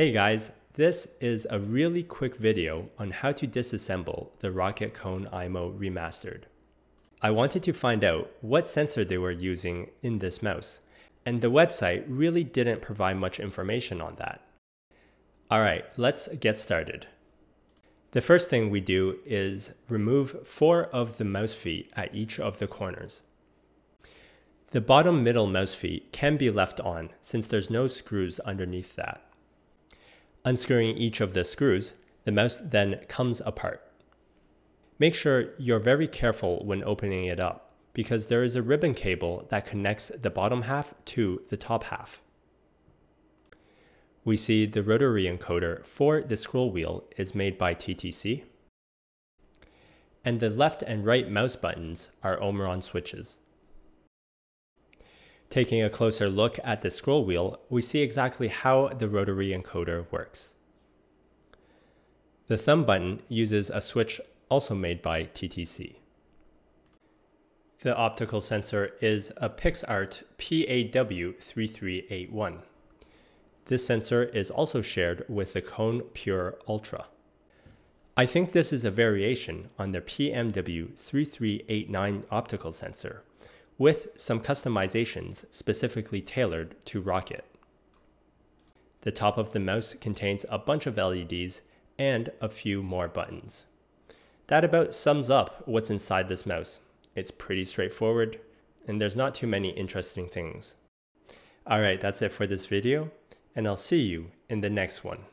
Hey guys, this is a really quick video on how to disassemble the Rocket Cone IMO Remastered. I wanted to find out what sensor they were using in this mouse, and the website really didn't provide much information on that. Alright, let's get started. The first thing we do is remove four of the mouse feet at each of the corners. The bottom middle mouse feet can be left on since there's no screws underneath that. Unscrewing each of the screws, the mouse then comes apart. Make sure you're very careful when opening it up because there is a ribbon cable that connects the bottom half to the top half. We see the rotary encoder for the scroll wheel is made by TTC, and the left and right mouse buttons are Omron switches. Taking a closer look at the scroll wheel, we see exactly how the rotary encoder works. The thumb button uses a switch also made by TTC. The optical sensor is a PixArt PAW3381. This sensor is also shared with the Cone Pure Ultra. I think this is a variation on the PMW3389 optical sensor, with some customizations specifically tailored to Rocket. The top of the mouse contains a bunch of LEDs and a few more buttons. That about sums up what's inside this mouse. It's pretty straightforward, and there's not too many interesting things. Alright, that's it for this video, and I'll see you in the next one.